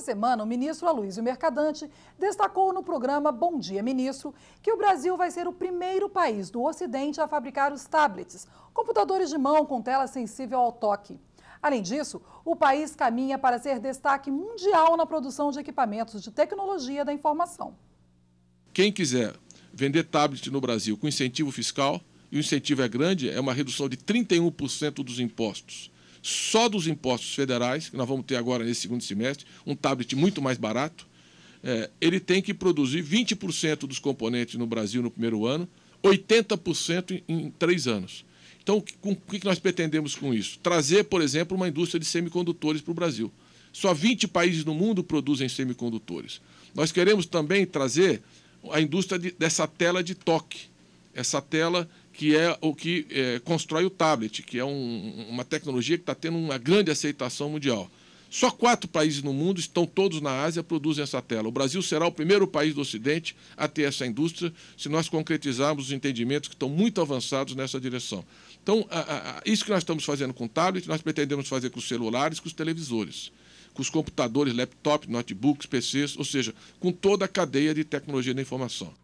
Essa semana, o ministro Aloysio Mercadante destacou no programa Bom Dia Ministro que o Brasil vai ser o primeiro país do Ocidente a fabricar os tablets, computadores de mão com tela sensível ao toque. Além disso, o país caminha para ser destaque mundial na produção de equipamentos de tecnologia da informação. Quem quiser vender tablet no Brasil com incentivo fiscal, e o incentivo é grande, é uma redução de 31% dos impostos só dos impostos federais, que nós vamos ter agora nesse segundo semestre, um tablet muito mais barato. É, ele tem que produzir 20% dos componentes no Brasil no primeiro ano, 80% em, em três anos. Então, o que nós pretendemos com isso? Trazer, por exemplo, uma indústria de semicondutores para o Brasil. Só 20 países no mundo produzem semicondutores. Nós queremos também trazer a indústria de, dessa tela de toque, essa tela que é o que é, constrói o tablet, que é um, uma tecnologia que está tendo uma grande aceitação mundial. Só quatro países no mundo, estão todos na Ásia, produzem essa tela. O Brasil será o primeiro país do Ocidente a ter essa indústria, se nós concretizarmos os entendimentos que estão muito avançados nessa direção. Então, a, a, isso que nós estamos fazendo com o tablet, nós pretendemos fazer com os celulares, com os televisores, com os computadores, laptops, notebooks, PCs, ou seja, com toda a cadeia de tecnologia da informação.